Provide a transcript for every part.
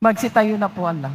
Magsitayo na po Allah.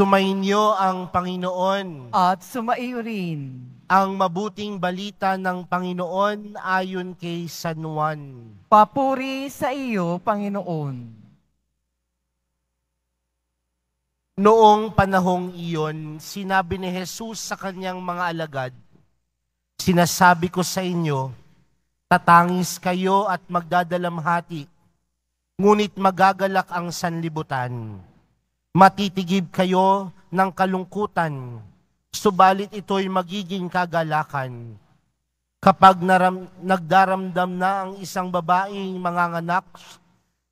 Sumainyo ang Panginoon. At sumaiyo rin. Ang mabuting balita ng Panginoon ayon kay San Juan. Papuri sa iyo, Panginoon. Noong panahong iyon, sinabi ni Jesus sa kanyang mga alagad, Sinasabi ko sa inyo, tatangis kayo at magdadalamhati, ngunit magagalak ang sanlibutan Matitigib kayo ng kalungkutan, subalit ito'y magiging kagalakan. Kapag naram, nagdaramdam na ang isang babaeng manganganak,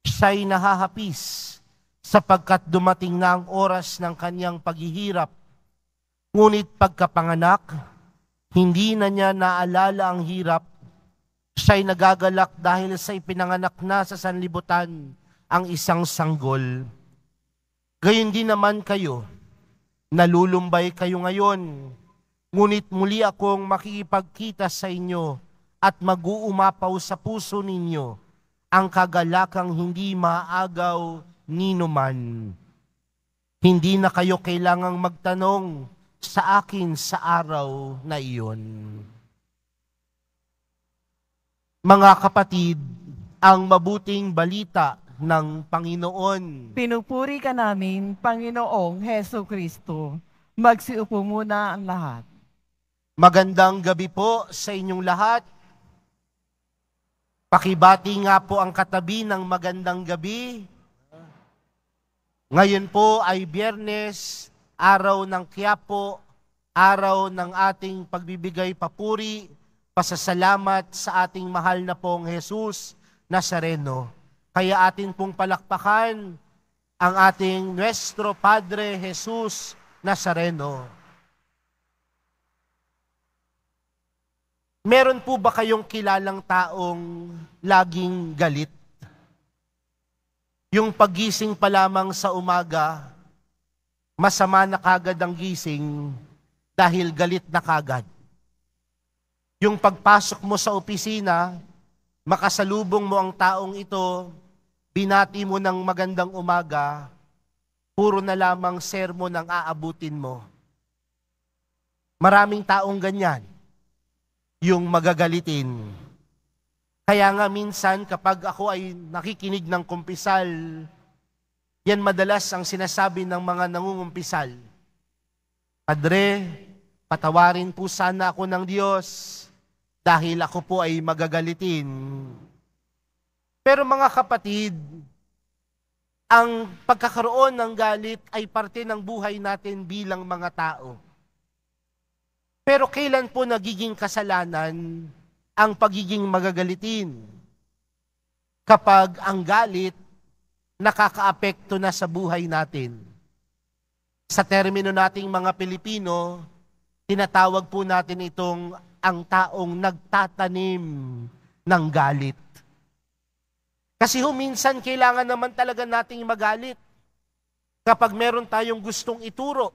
siya'y nahahapis sapagkat dumating na ang oras ng kanyang paghihirap. Ngunit pagkapanganak, hindi na niya naalala ang hirap. Siya'y nagagalak dahil sa ipinanganak na sa sanlibutan ang isang sanggol. Gayon din naman kayo, nalulumbay kayo ngayon, ngunit muli akong makikipagkita sa inyo at mag-uumapaw sa puso ninyo ang kagalakang hindi maagaw ninuman. Hindi na kayo kailangang magtanong sa akin sa araw na iyon. Mga kapatid, ang mabuting balita ng Panginoon. Pinupuri ka namin, Panginoong Heso Kristo. Magsiupo muna ang lahat. Magandang gabi po sa inyong lahat. Pakibati nga po ang katabi ng magandang gabi. Ngayon po ay biyernes, araw ng Quiapo, araw ng ating pagbibigay papuri, pasasalamat sa ating mahal na pong Jesus Nazareno. Kaya atin pong palakpakan ang ating Nuestro Padre Jesus Nazareno. Meron po ba kayong kilalang taong laging galit? Yung pagising pa lamang sa umaga, masama na kagad ang gising dahil galit na kagad. Yung pagpasok mo sa opisina, makasalubong mo ang taong ito, binati mo ng magandang umaga, puro na lamang sermon ang aabutin mo. Maraming taong ganyan, yung magagalitin. Kaya nga minsan kapag ako ay nakikinig ng kumpisal, yan madalas ang sinasabi ng mga nangungumpisal. Padre, patawarin po sana ako ng Diyos dahil ako po ay magagalitin. Pero mga kapatid, ang pagkakaroon ng galit ay parte ng buhay natin bilang mga tao. Pero kailan po nagiging kasalanan ang pagiging magagalitin? Kapag ang galit nakakaapekto na sa buhay natin. Sa termino nating mga Pilipino, tinatawag po natin itong ang taong nagtatanim ng galit. Kasi ho, minsan kailangan naman talaga nating magalit kapag meron tayong gustong ituro.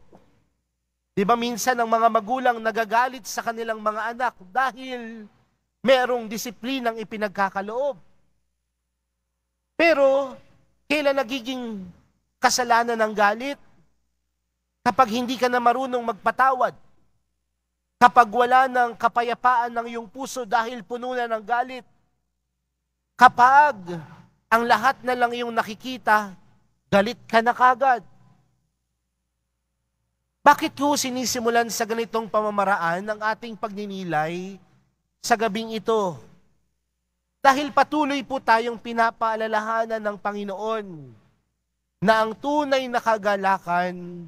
Di ba minsan ang mga magulang nagagalit sa kanilang mga anak dahil merong disiplinang ipinagkakaloob. Pero, kailan nagiging kasalanan ng galit? Kapag hindi ka na marunong magpatawad. Kapag wala ng kapayapaan ng iyong puso dahil puno na ng galit. Kapag ang lahat na lang yung nakikita, galit ka na kagad. Bakit ko sinisimulan sa ganitong pamamaraan ang ating pagninilay sa gabing ito? Dahil patuloy po tayong pinapaalalahanan ng Panginoon na ang tunay na kagalakan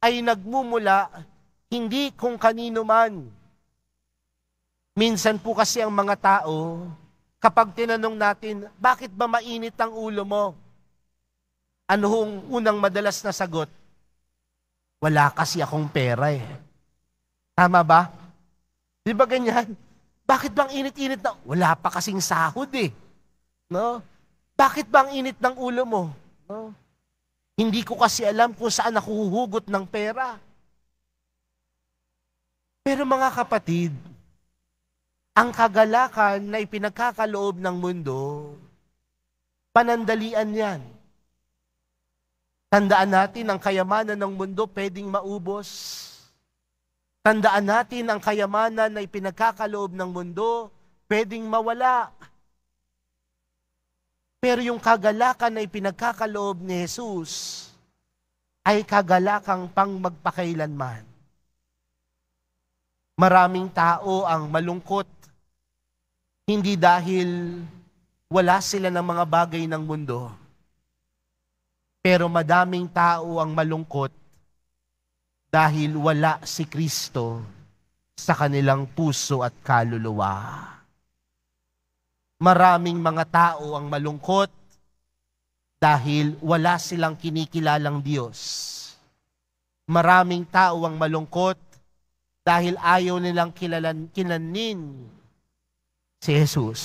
ay nagmumula hindi kung kanino man. Minsan po kasi ang mga tao Kapag tinanong natin, bakit ba mainit ang ulo mo? Ano hong unang madalas na sagot? Wala kasi akong pera eh. Tama ba? Di ba ganyan? Bakit bang init-init na? Wala pa kasing sahod eh. No? Bakit bang init ng ulo mo? No? Hindi ko kasi alam kung saan ako huhugot ng pera. Pero mga kapatid, ang kagalakan na ipinagkakaloob ng mundo, panandalian yan. Tandaan natin ang kayamanan ng mundo pwedeng maubos. Tandaan natin ang kayamanan na ipinagkakaloob ng mundo pwedeng mawala. Pero yung kagalakan na ipinagkakaloob ni Jesus ay kagalakang pang magpakailanman. Maraming tao ang malungkot hindi dahil wala sila ng mga bagay ng mundo, pero madaming tao ang malungkot dahil wala si Kristo sa kanilang puso at kaluluwa. Maraming mga tao ang malungkot dahil wala silang kinikilalang Diyos. Maraming tao ang malungkot dahil ayaw nilang kilalan, kinanin si Jesus.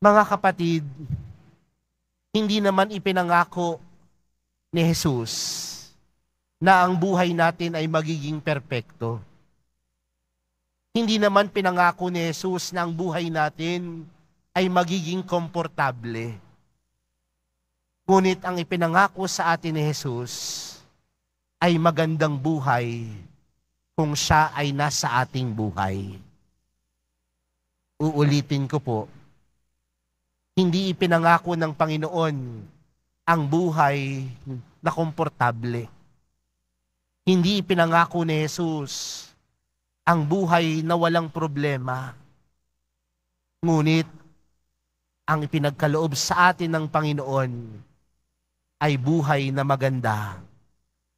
Mga kapatid, hindi naman ipinangako ni Jesus na ang buhay natin ay magiging perpekto. Hindi naman pinangako ni Jesus na ang buhay natin ay magiging komportable. Ngunit ang ipinangako sa atin ni Jesus ay magandang buhay kung siya ay nasa ating buhay. Uulitin ko po, hindi ipinangako ng Panginoon ang buhay na komportable. Hindi ipinangako ni Jesus ang buhay na walang problema. Ngunit, ang ipinagkaloob sa atin ng Panginoon ay buhay na maganda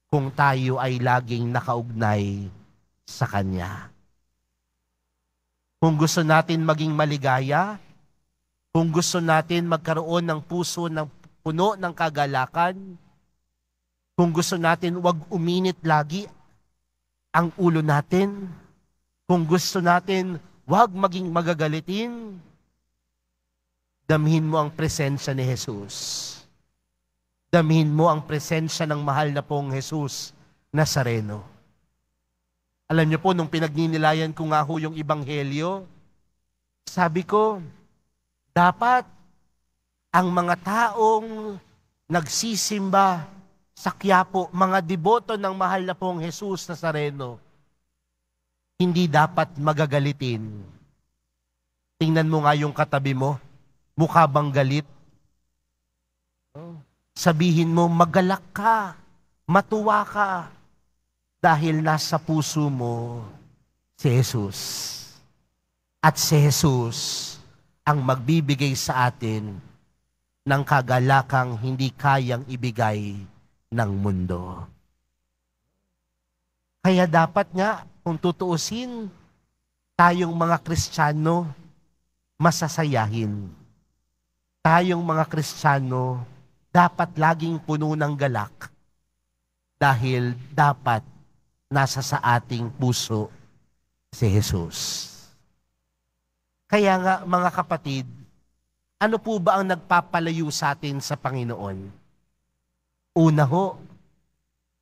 kung tayo ay laging nakaugnay sa Kanya. Kung gusto natin maging maligaya, kung gusto natin magkaroon ng puso ng puno ng kagalakan, kung gusto natin wag uminit lagi ang ulo natin, kung gusto natin wag maging magagalitin, damhin mo ang presensya ni Jesus. Damhin mo ang presensya ng mahal na pong Jesus Nazareno. Alam niyo po, nung pinagninilayan ko nga ho yung ibanghelyo, sabi ko, dapat ang mga taong nagsisimba sa Quiapo, mga deboto ng mahal na pong Jesus Nazareno, hindi dapat magagalitin. Tingnan mo nga yung katabi mo, mukha bang galit? Sabihin mo, magalak ka, matuwa ka, dahil nasa puso mo si Jesus. At si Jesus ang magbibigay sa atin ng kagalakang hindi kayang ibigay ng mundo. Kaya dapat nga, kung tutuusin, tayong mga Kristiyano, masasayahin. Tayong mga Kristiyano, dapat laging puno ng galak dahil dapat nasa sa ating puso si Jesus. Kaya nga, mga kapatid, ano po ba ang nagpapalayo sa atin sa Panginoon? Una ho,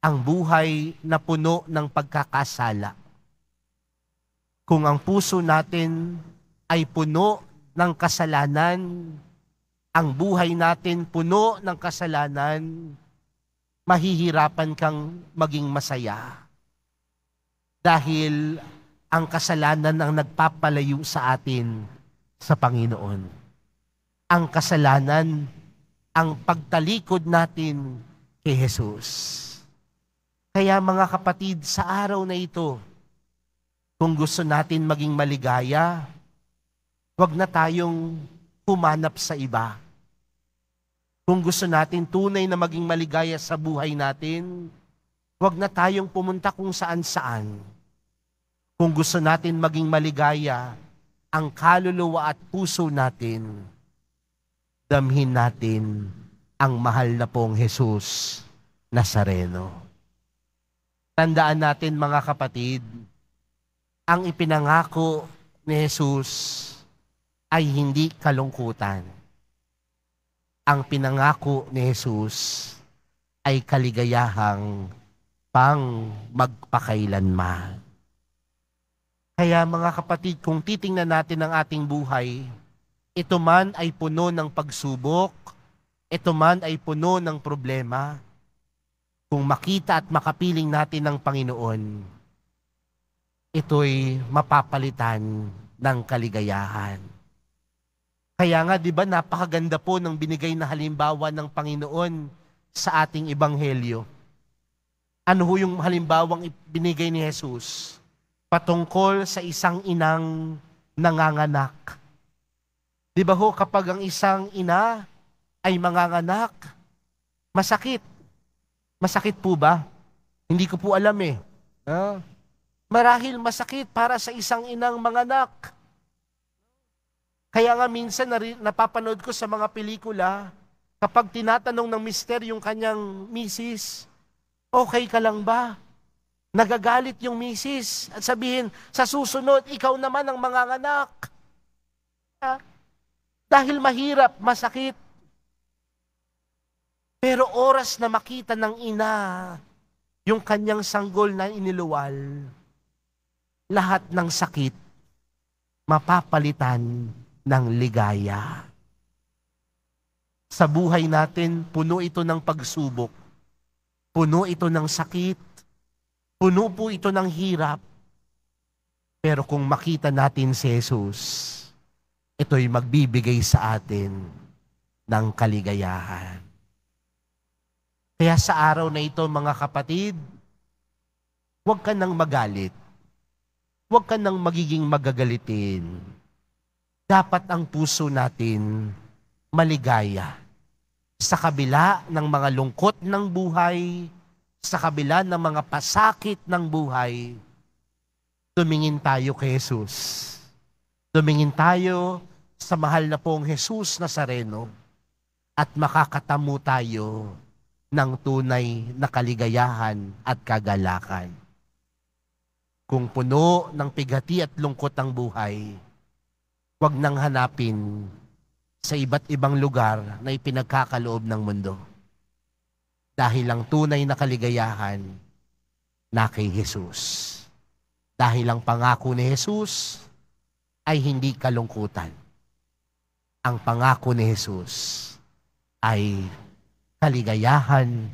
ang buhay na puno ng pagkakasala. Kung ang puso natin ay puno ng kasalanan, ang buhay natin puno ng kasalanan, mahihirapan kang maging masaya dahil ang kasalanan ang nagpapalayo sa atin sa Panginoon. Ang kasalanan ang pagtalikod natin kay Jesus. Kaya mga kapatid, sa araw na ito, kung gusto natin maging maligaya, huwag na tayong humanap sa iba. Kung gusto natin tunay na maging maligaya sa buhay natin, huwag na tayong pumunta kung saan-saan. Kung gusto natin maging maligaya, ang kaluluwa at puso natin, damhin natin ang mahal na pong Jesus Nazareno. Tandaan natin mga kapatid, ang ipinangako ni Jesus ay hindi kalungkutan. Ang pinangako ni Jesus ay kaligayahang pang magpakailanman. Kaya mga kapatid, kung titingnan natin ang ating buhay, ito man ay puno ng pagsubok, ito man ay puno ng problema. Kung makita at makapiling natin ng Panginoon, ito'y mapapalitan ng kaligayahan. Kaya nga, di ba, napakaganda po ng binigay na halimbawa ng Panginoon sa ating Ebanghelyo. Ano ho yung halimbawang binigay ni Jesus? patungkol sa isang inang nanganganak. Di ba ho, kapag ang isang ina ay manganganak, masakit. Masakit po ba? Hindi ko po alam eh. Ha? Marahil masakit para sa isang inang manganak. Kaya nga minsan napapanood ko sa mga pelikula, kapag tinatanong ng mister yung kanyang misis, okay ka lang ba? Nagagalit yung misis at sabihin, sa susunod, ikaw naman ang manganganak. Ha? Ah, dahil mahirap, masakit. Pero oras na makita ng ina yung kanyang sanggol na iniluwal, lahat ng sakit mapapalitan ng ligaya. Sa buhay natin, puno ito ng pagsubok. Puno ito ng sakit Puno po ito ng hirap. Pero kung makita natin si Jesus, ito'y magbibigay sa atin ng kaligayahan. Kaya sa araw na ito, mga kapatid, huwag ka nang magalit. Huwag ka nang magiging magagalitin. Dapat ang puso natin maligaya sa kabila ng mga lungkot ng buhay, sa kabila ng mga pasakit ng buhay, tumingin tayo kay Jesus. Tumingin tayo sa mahal na pong Jesus Nazareno at makakatamu tayo ng tunay na kaligayahan at kagalakan. Kung puno ng pigati at lungkot ang buhay, huwag nang hanapin sa iba't ibang lugar na ipinagkakaloob ng mundo dahil ang tunay na kaligayahan na kay Jesus. Dahil ang pangako ni Jesus ay hindi kalungkutan. Ang pangako ni Jesus ay kaligayahan,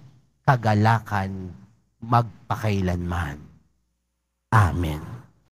kagalakan, magpakailanman. Amen.